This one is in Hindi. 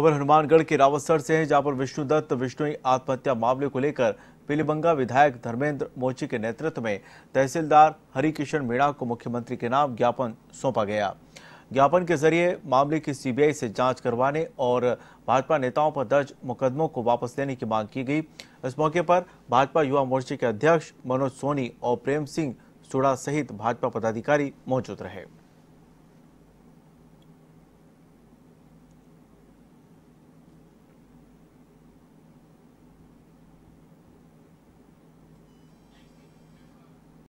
खबर हनुमानगढ़ के रावतसर से है जहां पर विष्णुदत्त विष्णु आत्महत्या मामले को लेकर पीलीबंगा विधायक धर्मेंद्र मोची के नेतृत्व में तहसीलदार हरिकिशन मीणा को मुख्यमंत्री के नाम ज्ञापन सौंपा गया ज्ञापन के जरिए मामले की सीबीआई से जांच करवाने और भाजपा नेताओं पर दर्ज मुकदमों को वापस लेने की मांग की गई इस मौके पर भाजपा युवा मोर्चे के अध्यक्ष मनोज सोनी और प्रेम सिंह सोड़ा सहित भाजपा पदाधिकारी मौजूद रहे